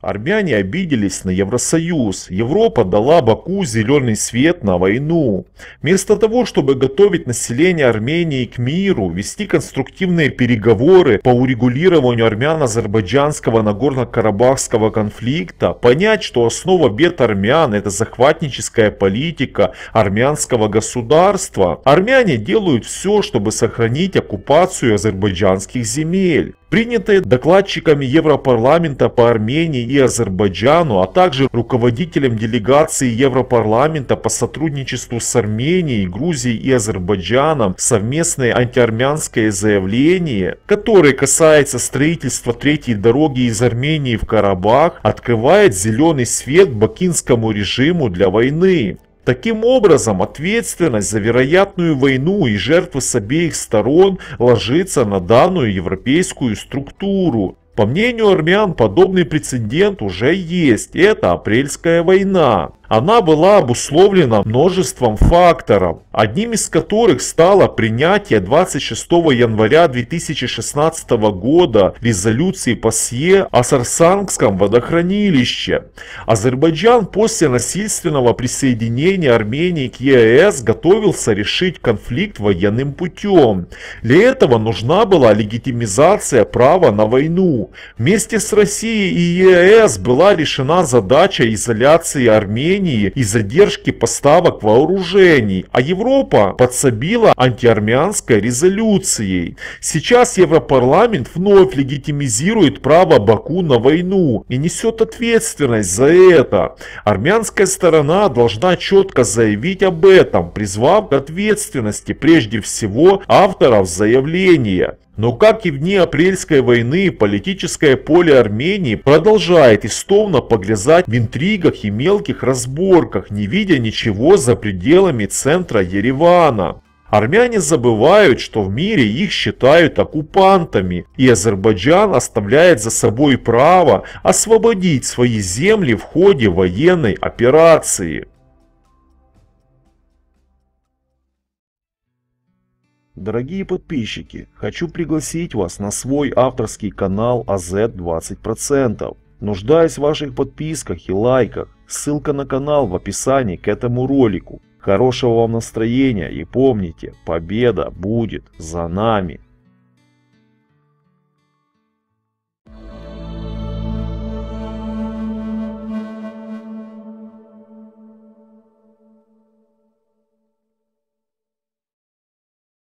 Армяне обиделись на Евросоюз. Европа дала Баку зеленый свет на войну. Вместо того, чтобы готовить население Армении к миру, вести конструктивные переговоры по урегулированию армяно-азербайджанского Нагорно-Карабахского конфликта, понять, что основа бед армян – это захватническая политика армянского государства, армяне делают все, чтобы сохранить оккупацию азербайджанских земель принятые докладчиками Европарламента по Армении и Азербайджану, а также руководителем делегации Европарламента по сотрудничеству с Арменией, Грузией и Азербайджаном совместное антиармянское заявление, которое касается строительства третьей дороги из Армении в Карабах, открывает зеленый свет бакинскому режиму для войны. Таким образом, ответственность за вероятную войну и жертвы с обеих сторон ложится на данную европейскую структуру. По мнению армян, подобный прецедент уже есть – это апрельская война. Она была обусловлена множеством факторов, одним из которых стало принятие 26 января 2016 года резолюции по СЕ о Сарсангском водохранилище. Азербайджан после насильственного присоединения Армении к ЕАЭС готовился решить конфликт военным путем. Для этого нужна была легитимизация права на войну. Вместе с Россией и ЕАЭС была решена задача изоляции Армении напряжении и задержки поставок вооружений, а Европа подсобила антиармянской резолюцией. Сейчас Европарламент вновь легитимизирует право Баку на войну и несет ответственность за это. Армянская сторона должна четко заявить об этом, призвав к ответственности прежде всего авторов заявления. Но как и в дни апрельской войны, политическое поле Армении продолжает истовно погрязать в интригах и мелких разборках, не видя ничего за пределами центра Еревана. Армяне забывают, что в мире их считают оккупантами, и Азербайджан оставляет за собой право освободить свои земли в ходе военной операции. Дорогие подписчики, хочу пригласить вас на свой авторский канал АЗ 20%. Нуждаюсь в ваших подписках и лайках. Ссылка на канал в описании к этому ролику. Хорошего вам настроения и помните, победа будет за нами.